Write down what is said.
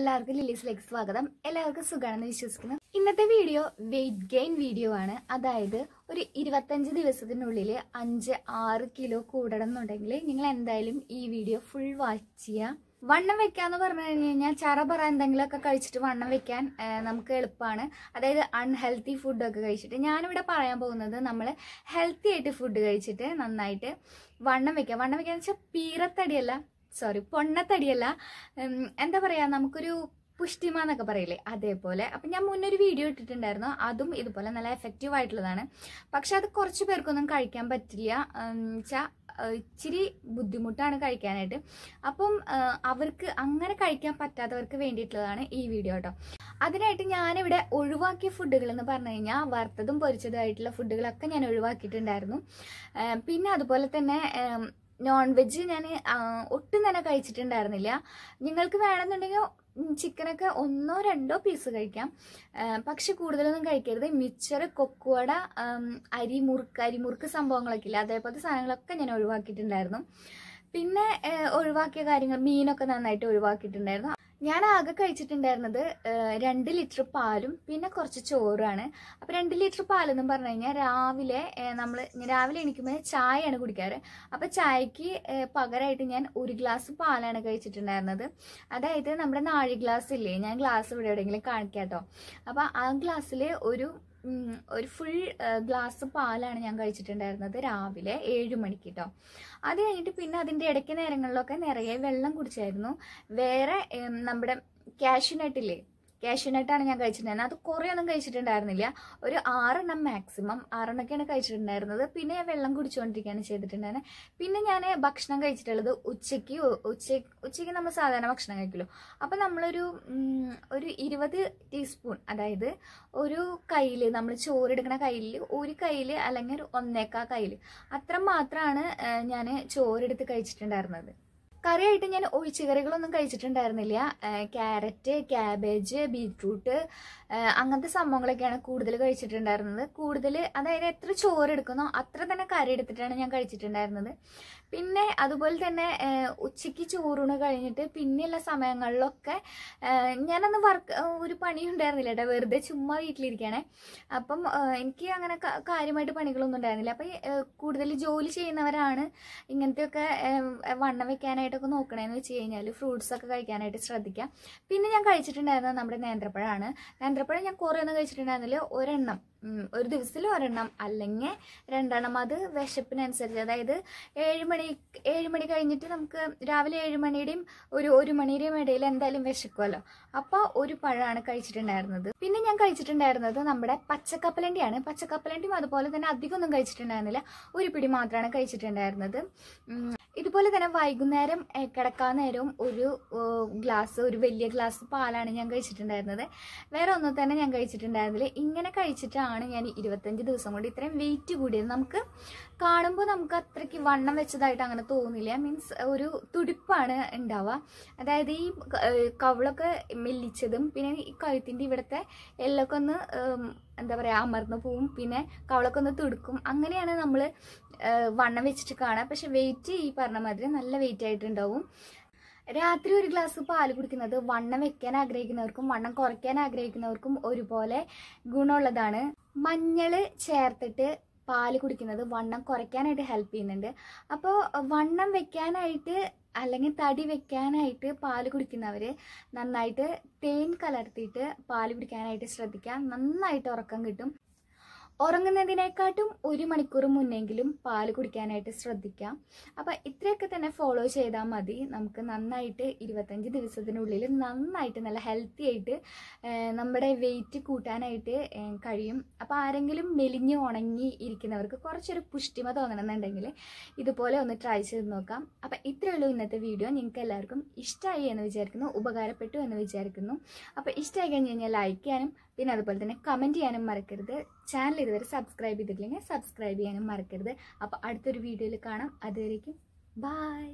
എല്ലാവർക്കും ലില്ലീസിലേക്ക് സ്വാഗതം എല്ലാവർക്കും സുഖമാണെന്ന് വിശ്വസിക്കുന്നു ഇന്നത്തെ വീഡിയോ വെയിറ്റ് ഗെയിൻ വീഡിയോ ആണ് അതായത് ഒരു ഇരുപത്തഞ്ച് ദിവസത്തിനുള്ളിൽ അഞ്ച് ആറ് കിലോ കൂടണം എന്നുണ്ടെങ്കിൽ നിങ്ങൾ എന്തായാലും ഈ വീഡിയോ ഫുൾ വാച്ച് ചെയ്യുക വണ്ണം വെക്കാന്ന് പറഞ്ഞു കഴിഞ്ഞു കഴിഞ്ഞാൽ ചറ പറ എന്തെങ്കിലുമൊക്കെ കഴിച്ചിട്ട് വണ്ണം വെക്കാൻ നമുക്ക് എളുപ്പമാണ് അതായത് അൺഹെൽത്തി ഫുഡൊക്കെ കഴിച്ചിട്ട് ഞാനിവിടെ പറയാൻ പോകുന്നത് നമ്മൾ ഹെൽത്തി ആയിട്ട് ഫുഡ് കഴിച്ചിട്ട് നന്നായിട്ട് വണ്ണം വെക്കുക വണ്ണം വെക്കുക എന്ന് വെച്ചാൽ പീറത്തടിയല്ല സോറി പൊണ്ണത്തടിയല്ല എന്താ പറയുക നമുക്കൊരു പുഷ്ടിമ എന്നൊക്കെ പറയില്ലേ അതേപോലെ അപ്പം ഞാൻ മുന്നൊരു വീഡിയോ ഇട്ടിട്ടുണ്ടായിരുന്നു അതും ഇതുപോലെ നല്ല എഫക്റ്റീവ് ആയിട്ടുള്ളതാണ് പക്ഷെ അത് കുറച്ച് പേർക്കൊന്നും കഴിക്കാൻ പറ്റില്ല വെച്ചാൽ ഇച്ചിരി ബുദ്ധിമുട്ടാണ് കഴിക്കാനായിട്ട് അപ്പം അവർക്ക് അങ്ങനെ കഴിക്കാൻ പറ്റാത്തവർക്ക് വേണ്ടിയിട്ടുള്ളതാണ് ഈ വീഡിയോ കേട്ടോ അതിനായിട്ട് ഞാനിവിടെ ഒഴിവാക്കിയ ഫുഡുകൾ എന്ന് പറഞ്ഞു കഴിഞ്ഞാൽ വറുത്തതും പൊരിച്ചതും ആയിട്ടുള്ള ഫുഡുകളൊക്കെ ഞാൻ ഒഴിവാക്കിയിട്ടുണ്ടായിരുന്നു പിന്നെ അതുപോലെ തന്നെ നോൺ വെജ് ഞാൻ ഒട്ടും തന്നെ കഴിച്ചിട്ടുണ്ടായിരുന്നില്ല നിങ്ങൾക്ക് വേണമെന്നുണ്ടെങ്കിൽ ചിക്കനൊക്കെ ഒന്നോ രണ്ടോ പീസ് കഴിക്കാം പക്ഷെ കൂടുതലൊന്നും കഴിക്കരുത് മിച്ചർ കൊക്കുവട അരി മുറുക്ക് മുറുക്ക് സംഭവങ്ങളൊക്കെ ഇല്ല അതേപോലത്തെ സാധനങ്ങളൊക്കെ ഞാൻ ഒഴിവാക്കിയിട്ടുണ്ടായിരുന്നു പിന്നെ ഒഴിവാക്കിയ കാര്യങ്ങൾ മീനൊക്കെ നന്നായിട്ട് ഒഴിവാക്കിയിട്ടുണ്ടായിരുന്നു ഞാൻ ആകെ കഴിച്ചിട്ടുണ്ടായിരുന്നത് രണ്ട് ലിറ്റർ പാലും പിന്നെ കുറച്ച് ചോറുമാണ് അപ്പോൾ രണ്ട് ലിറ്റർ പാലെന്നും പറഞ്ഞു കഴിഞ്ഞാൽ രാവിലെ നമ്മൾ രാവിലെ എണീക്കുമ്പോൾ ചായയാണ് കുടിക്കാറ് അപ്പോൾ ചായക്ക് പകരമായിട്ട് ഞാൻ ഒരു ഗ്ലാസ് പാലാണ് കഴിച്ചിട്ടുണ്ടായിരുന്നത് അതായത് നമ്മുടെ നാഴി ഗ്ലാസ് ഇല്ലേ ഞാൻ ഗ്ലാസ് ഇവിടെ എവിടെയെങ്കിലും കാണിക്കാം കേട്ടോ അപ്പോൾ ആ ഗ്ലാസ്സിൽ ഒരു ഒരു ഫുൾ ഗ്ലാസ് പാലാണ് ഞാൻ കഴിച്ചിട്ടുണ്ടായിരുന്നത് രാവിലെ ഏഴ് മണിക്ക് കേട്ടോ അത് കഴിഞ്ഞിട്ട് പിന്നെ അതിൻ്റെ ഇടയ്ക്ക് നേരങ്ങളിലൊക്കെ നിറയെ വെള്ളം കുടിച്ചായിരുന്നു വേറെ നമ്മുടെ കാഷ്യനട്ടില്ലേ ആണ് ഞാൻ കഴിച്ചിട്ടുണ്ടായിരുന്നത് അത് കുറേ ഒന്നും കഴിച്ചിട്ടുണ്ടായിരുന്നില്ല ഒരു ആറെണ്ണം മാക്സിമം ആറെണ്ണൊക്കെയാണ് കഴിച്ചിട്ടുണ്ടായിരുന്നത് പിന്നെ വെള്ളം കുടിച്ചുകൊണ്ടിരിക്കുകയാണ് ചെയ്തിട്ടുണ്ടായിരുന്നത് പിന്നെ ഞാൻ ഭക്ഷണം കഴിച്ചിട്ടുള്ളത് ഉച്ചയ്ക്ക് ഉച്ച ഉച്ചയ്ക്ക് നമ്മൾ സാധാരണ ഭക്ഷണം കഴിക്കുമല്ലോ അപ്പം നമ്മളൊരു ഒരു ഇരുപത് ടീസ്പൂൺ അതായത് ഒരു കയ്യിൽ നമ്മൾ ചോറെടുക്കുന്ന കയ്യിൽ ഒരു കയ്യിൽ അല്ലെങ്കിൽ ഒരു ഒന്നേക്കാ കയ്യിൽ അത്ര മാത്രമാണ് ഞാൻ ചോറെടുത്ത് കഴിച്ചിട്ടുണ്ടായിരുന്നത് കറിയായിട്ട് ഞാൻ ഒഴിച്ചുകറികളൊന്നും കഴിച്ചിട്ടുണ്ടായിരുന്നില്ല ക്യാരറ്റ് ക്യാബേജ് ബീറ്റ്റൂട്ട് അങ്ങനത്തെ സംഭവങ്ങളൊക്കെയാണ് കൂടുതൽ കഴിച്ചിട്ടുണ്ടായിരുന്നത് കൂടുതൽ അതായത് എത്ര ചോറ് എടുക്കുന്നോ അത്ര തന്നെ കറി എടുത്തിട്ടാണ് ഞാൻ കഴിച്ചിട്ടുണ്ടായിരുന്നത് പിന്നെ അതുപോലെ തന്നെ ഉച്ചയ്ക്ക് ചോറൂണ് കഴിഞ്ഞിട്ട് പിന്നെയുള്ള സമയങ്ങളിലൊക്കെ ഞാനന്ന് വർക്ക് ഒരു പണിയും ഉണ്ടായിരുന്നില്ല കേട്ടോ വെറുതെ ചുമ്മാ വീട്ടിലിരിക്കുകയാണേ അപ്പം എനിക്ക് അങ്ങനെ കാര്യമായിട്ട് പണികളൊന്നും ഉണ്ടായിരുന്നില്ല അപ്പം കൂടുതൽ ജോലി ചെയ്യുന്നവരാണ് ഇങ്ങനത്തെയൊക്കെ വണ്ണം വെക്കാനായിട്ട് കഴിക്കാനായിട്ടൊക്കെ നോക്കണേന്ന് വെച്ച് കഴിഞ്ഞാൽ ഫ്രൂട്ട്സ് ഒക്കെ കഴിക്കാനായിട്ട് ശ്രദ്ധിക്കാം പിന്നെ ഞാൻ കഴിച്ചിട്ടുണ്ടായിരുന്നത് നമ്മുടെ നേന്ത്രപ്പഴമാണ് നേന്ത്രപ്പഴം ഞാൻ കുറേ ഒന്നും കഴിച്ചിട്ടുണ്ടായിരുന്നില്ല ഒരെണ്ണം ഒരു ദിവസത്തിൽ ഒരെണ്ണം അല്ലെങ്കിൽ രണ്ടെണ്ണം അത് വിശപ്പിനനുസരിച്ച് അതായത് ഏഴ് മണി ഏഴ് മണി കഴിഞ്ഞിട്ട് നമുക്ക് രാവിലെ ഏഴ് മണിയുടെയും ഒരു ഒരു മണിയുടെയും ഇടയിൽ എന്തായാലും വിശക്കുമല്ലോ അപ്പോൾ ഒരു പഴമാണ് കഴിച്ചിട്ടുണ്ടായിരുന്നത് പിന്നെ ഞാൻ കഴിച്ചിട്ടുണ്ടായിരുന്നത് നമ്മുടെ പച്ചക്കപ്പലണ്ടിയാണ് പച്ചക്കപ്പലണ്ടിയും അതുപോലെ തന്നെ അധികമൊന്നും കഴിച്ചിട്ടുണ്ടായിരുന്നില്ല ഒരു പിടി മാത്രമാണ് കഴിച്ചിട്ടുണ്ടായിരുന്നത് ഇതുപോലെ തന്നെ വൈകുന്നേരം കിടക്കാൻ നേരവും ഒരു ഗ്ലാസ് ഒരു വലിയ ഗ്ലാസ് പാലാണ് ഞാൻ കഴിച്ചിട്ടുണ്ടായിരുന്നത് വേറെ ഒന്നും തന്നെ ഞാൻ കഴിച്ചിട്ടുണ്ടായിരുന്നില്ല ഇങ്ങനെ കഴിച്ചിട്ടാണ് ഞാൻ ഇരുപത്തഞ്ച് ദിവസം കൊണ്ട് ഇത്രയും വെയിറ്റ് കൂടിയത് നമുക്ക് കാണുമ്പോൾ നമുക്ക് അത്രയ്ക്ക് വണ്ണം വെച്ചതായിട്ട് അങ്ങനെ തോന്നില്ല മീൻസ് ഒരു തുടിപ്പാണ് ഉണ്ടാവുക അതായത് ഈ കവളൊക്കെ മെല്ലിച്ചതും പിന്നെ ഈ കഴുത്തിൻ്റെ ഇവിടുത്തെ എല്ലൊക്കെ ഒന്ന് എന്താ പറയുക അമർന്നു പോവും പിന്നെ കവളൊക്കെ ഒന്ന് തുടുക്കും അങ്ങനെയാണ് നമ്മൾ വണ്ണം വെച്ചിട്ട് കാണുക പക്ഷെ വെയിറ്റ് ഈ പറഞ്ഞ മാതിരി നല്ല വെയിറ്റ് ആയിട്ടുണ്ടാവും രാത്രി ഒരു ഗ്ലാസ് പാൽ കുടിക്കുന്നത് വണ്ണം വെക്കാൻ ആഗ്രഹിക്കുന്നവർക്കും വണ്ണം കുറയ്ക്കാൻ ആഗ്രഹിക്കുന്നവർക്കും ഒരുപോലെ ഗുണമുള്ളതാണ് മഞ്ഞൾ ചേർത്തിട്ട് പാൽ കുടിക്കുന്നത് വണ്ണം കുറയ്ക്കാനായിട്ട് ഹെൽപ്പ് ചെയ്യുന്നുണ്ട് അപ്പോൾ വണ്ണം വെക്കാനായിട്ട് അല്ലെങ്കിൽ തടി വെക്കാനായിട്ട് പാൽ കുടിക്കുന്നവർ നന്നായിട്ട് തേൻ കലർത്തിയിട്ട് പാൽ കുടിക്കാനായിട്ട് ശ്രദ്ധിക്കുക നന്നായിട്ട് ഉറക്കം കിട്ടും ഉറങ്ങുന്നതിനെക്കാട്ടും ഒരു മണിക്കൂർ മുന്നെങ്കിലും പാൽ കുടിക്കാനായിട്ട് ശ്രദ്ധിക്കാം അപ്പം ഇത്രയൊക്കെ തന്നെ ഫോളോ ചെയ്താൽ മതി നമുക്ക് നന്നായിട്ട് ഇരുപത്തഞ്ച് ദിവസത്തിനുള്ളിൽ നന്നായിട്ട് നല്ല ഹെൽത്തി ആയിട്ട് നമ്മുടെ വെയിറ്റ് കൂട്ടാനായിട്ട് കഴിയും അപ്പോൾ ആരെങ്കിലും മെലിഞ്ഞ് ഉണങ്ങി ഇരിക്കുന്നവർക്ക് കുറച്ചൊരു പുഷ്ടിമ തോന്നണമെന്നുണ്ടെങ്കിൽ ഇതുപോലെ ഒന്ന് ട്രൈ ചെയ്ത് നോക്കാം അപ്പം ഇത്രയുള്ളൂ ഇന്നത്തെ വീഡിയോ നിങ്ങൾക്ക് എല്ലാവർക്കും ഇഷ്ടമായി എന്ന് വിചാരിക്കുന്നു ഉപകാരപ്പെട്ടു എന്ന് വിചാരിക്കുന്നു അപ്പോൾ ഇഷ്ടമായി കഴിഞ്ഞ് കഴിഞ്ഞാൽ ലൈക്ക് ചെയ്യാനും പിന്നെ അതുപോലെ തന്നെ കമൻറ്റ് ചെയ്യാനും മറക്കരുത് ചാനൽ ഇതുവരെ സബ്സ്ക്രൈബ് ചെയ്തിട്ടില്ലെങ്കിൽ സബ്സ്ക്രൈബ് ചെയ്യാനും മറക്കരുത് അപ്പോൾ അടുത്തൊരു വീഡിയോയിൽ കാണാം അതുവരേക്കും ബായ്